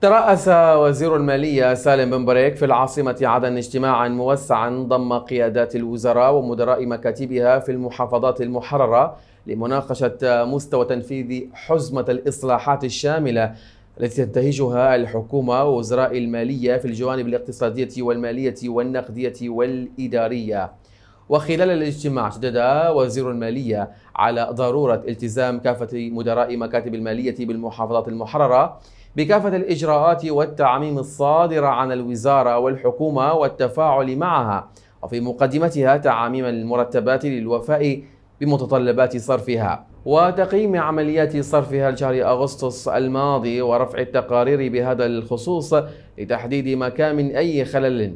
ترأس وزير المالية سالم بن بريك في العاصمة عدن اجتماعا موسعا ضم قيادات الوزراء ومدراء مكاتبها في المحافظات المحررة لمناقشة مستوى تنفيذ حزمة الإصلاحات الشاملة التي تنتهجها الحكومة ووزراء المالية في الجوانب الاقتصادية والمالية والنقدية والإدارية وخلال الاجتماع شدد وزير المالية على ضرورة التزام كافة مدراء مكاتب المالية بالمحافظات المحررة بكافة الإجراءات والتعميم الصادرة عن الوزارة والحكومة والتفاعل معها وفي مقدمتها تعاميم المرتبات للوفاء بمتطلبات صرفها وتقييم عمليات صرفها لشهر أغسطس الماضي ورفع التقارير بهذا الخصوص لتحديد مكامن أي خلل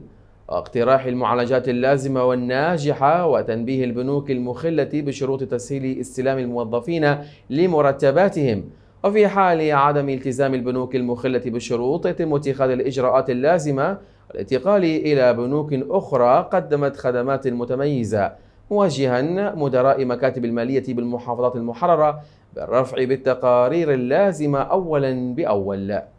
واقتراح المعالجات اللازمة والناجحة وتنبيه البنوك المخلة بشروط تسهيل استلام الموظفين لمرتباتهم وفي حال عدم التزام البنوك المخلة بالشروط يتم اتخاذ الإجراءات اللازمة والانتقال إلى بنوك أخرى قدمت خدمات متميزة موجها مدراء مكاتب المالية بالمحافظات المحررة بالرفع بالتقارير اللازمة أولا بأول